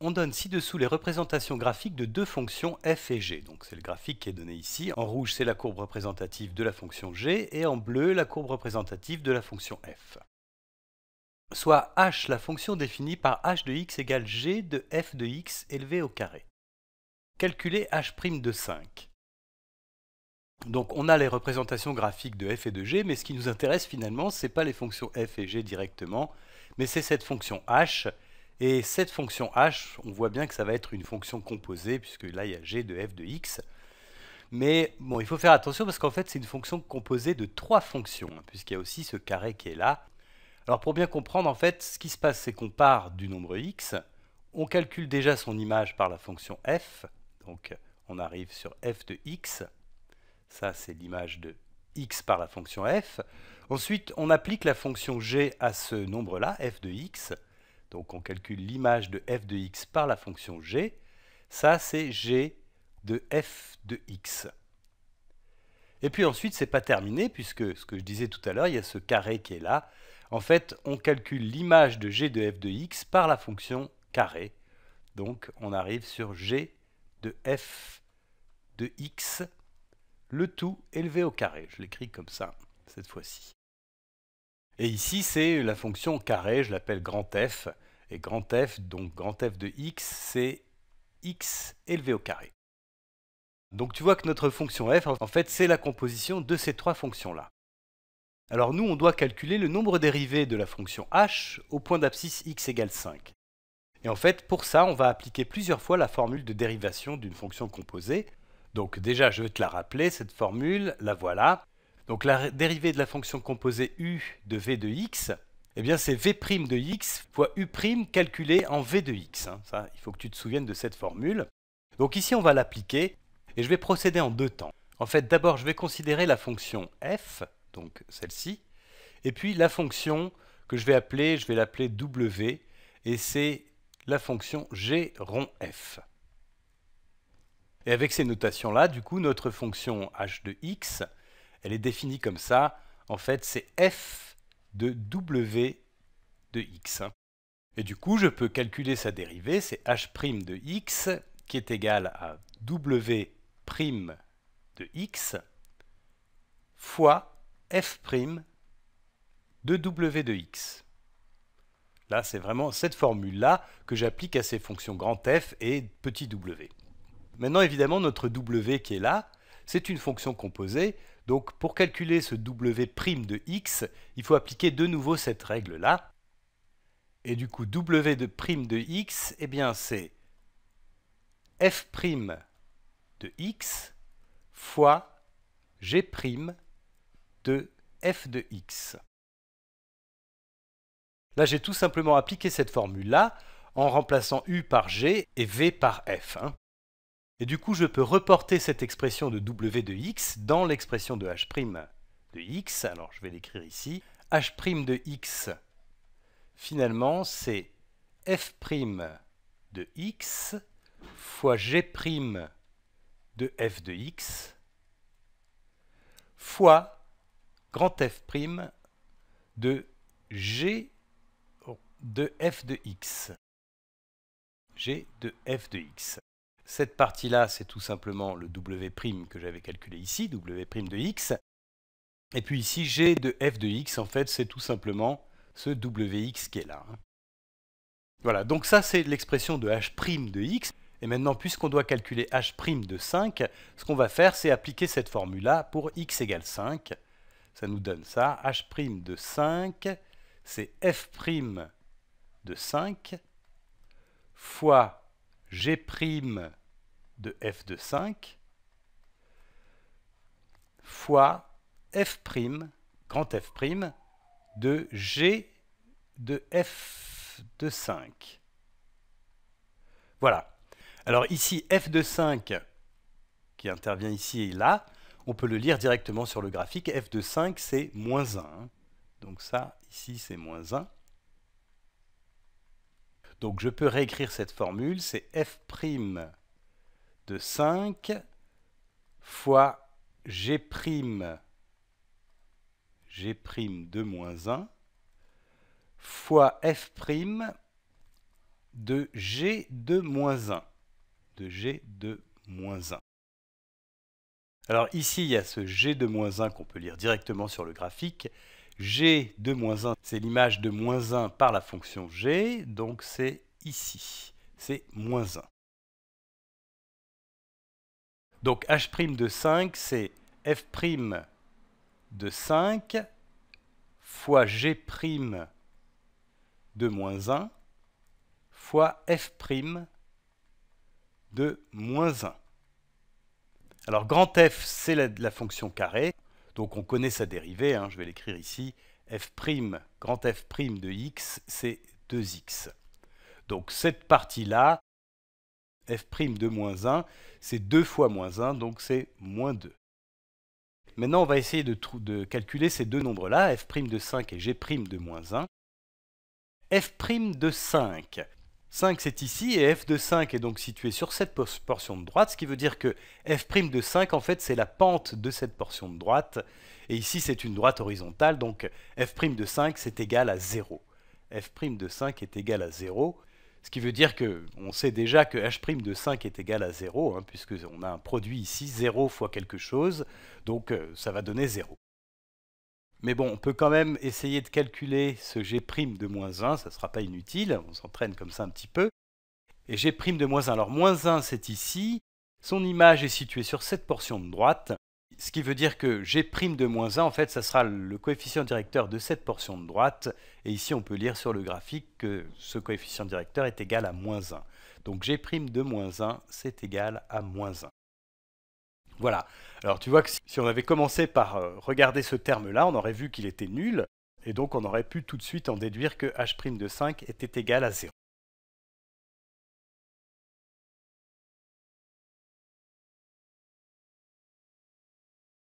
On donne ci-dessous les représentations graphiques de deux fonctions f et g. Donc c'est le graphique qui est donné ici. En rouge, c'est la courbe représentative de la fonction g et en bleu, la courbe représentative de la fonction f. Soit h, la fonction définie par h de x égale g de f de x élevé au carré. Calculer h' de 5. Donc on a les représentations graphiques de f et de g, mais ce qui nous intéresse finalement, ce n'est pas les fonctions f et g directement, mais c'est cette fonction h et cette fonction h, on voit bien que ça va être une fonction composée, puisque là, il y a g de f de x. Mais bon, il faut faire attention parce qu'en fait, c'est une fonction composée de trois fonctions, hein, puisqu'il y a aussi ce carré qui est là. Alors pour bien comprendre, en fait, ce qui se passe, c'est qu'on part du nombre x, on calcule déjà son image par la fonction f, donc on arrive sur f de x, ça c'est l'image de x par la fonction f. Ensuite, on applique la fonction g à ce nombre-là, f de x, donc on calcule l'image de f de x par la fonction g, ça c'est g de f de x. Et puis ensuite, ce n'est pas terminé, puisque ce que je disais tout à l'heure, il y a ce carré qui est là. En fait, on calcule l'image de g de f de x par la fonction carré. Donc on arrive sur g de f de x, le tout élevé au carré. Je l'écris comme ça, cette fois-ci. Et ici, c'est la fonction carré, je l'appelle grand F. Et grand F, donc grand F de x, c'est x élevé au carré. Donc tu vois que notre fonction f, en fait, c'est la composition de ces trois fonctions-là. Alors nous, on doit calculer le nombre dérivé de la fonction h au point d'abscisse x égale 5. Et en fait, pour ça, on va appliquer plusieurs fois la formule de dérivation d'une fonction composée. Donc déjà, je vais te la rappeler, cette formule, la voilà. Donc la dérivée de la fonction composée u de v de x, eh bien c'est V' de x fois U' calculé en V de x. Hein. il faut que tu te souviennes de cette formule. Donc ici, on va l'appliquer et je vais procéder en deux temps. En fait, d'abord, je vais considérer la fonction f, donc celle-ci, et puis la fonction que je vais appeler, je vais l'appeler w, et c'est la fonction g rond f. Et avec ces notations-là, du coup, notre fonction h de x, elle est définie comme ça. En fait, c'est f de w de x. Et du coup, je peux calculer sa dérivée, c'est h' de x qui est égal à w' de x fois f' de w de x. Là, c'est vraiment cette formule-là que j'applique à ces fonctions grand F et petit w. Maintenant, évidemment, notre w qui est là, c'est une fonction composée, donc pour calculer ce w' de x, il faut appliquer de nouveau cette règle-là. Et du coup, w de prime de x, eh bien c'est f' de x fois g' de f de x. Là, j'ai tout simplement appliqué cette formule-là en remplaçant u par g et v par f. Hein. Et du coup, je peux reporter cette expression de W de x dans l'expression de h' de x. Alors, je vais l'écrire ici. h' de x, finalement, c'est f' de x fois g' de f de x fois grand F' de G de f de x. G de f de x. Cette partie-là, c'est tout simplement le W' que j'avais calculé ici, W' de x. Et puis ici, g de f de x, en fait, c'est tout simplement ce Wx qui est là. Hein. Voilà, donc ça, c'est l'expression de h' de x. Et maintenant, puisqu'on doit calculer h' de 5, ce qu'on va faire, c'est appliquer cette formule-là pour x égale 5. Ça nous donne ça, h' de 5, c'est f' de 5 fois g' de f de 5 fois f' grand f' de g de f de 5. Voilà. Alors ici, f de 5 qui intervient ici et là, on peut le lire directement sur le graphique. f de 5, c'est moins 1. Donc ça, ici, c'est moins 1. Donc je peux réécrire cette formule, c'est f' de 5 fois G', G' de moins 1 fois F' de G de 1. De G de moins 1. Alors ici, il y a ce G de moins 1 qu'on peut lire directement sur le graphique. G de moins 1, c'est l'image de moins 1 par la fonction G, donc c'est ici, c'est moins 1. Donc h' de 5, c'est f' de 5 fois g' de moins 1 fois f' de moins 1. Alors grand F, c'est la, la, fonction carrée, donc on connaît sa dérivée, hein, je vais l'écrire ici, f', grand f' de x, c'est 2x. Donc cette partie-là, f' de moins 1, c'est 2 fois moins 1, donc c'est moins 2. Maintenant, on va essayer de, calculer ces deux nombres-là, f' de 5 et g' de moins 1. f' de 5. 5, c'est ici, et f de 5 est donc situé sur cette portion de droite, ce qui veut dire que f' de 5, en fait, c'est la pente de cette portion de droite, et ici, c'est une droite horizontale, donc f' de 5, c'est égal à 0. f' de 5 est égal à 0, ce qui veut dire qu'on sait déjà que h' de 5 est égal à 0, hein, puisque on a un produit ici 0 fois quelque chose, donc euh, ça va donner 0. Mais bon, on peut quand même essayer de calculer ce g' de moins 1, ça ne sera pas inutile, on s'entraîne comme ça un petit peu. Et g' de moins 1, alors moins 1 c'est ici, son image est située sur cette portion de droite, ce qui veut dire que G' de moins 1, en fait, ça sera le coefficient directeur de cette portion de droite. Et ici, on peut lire sur le graphique que ce coefficient directeur est égal à moins 1. Donc G' de moins 1, c'est égal à moins 1. Voilà. Alors tu vois que si on avait commencé par euh, regarder ce terme-là, on aurait vu qu'il était nul. Et donc on aurait pu tout de suite en déduire que H' de 5 était égal à 0.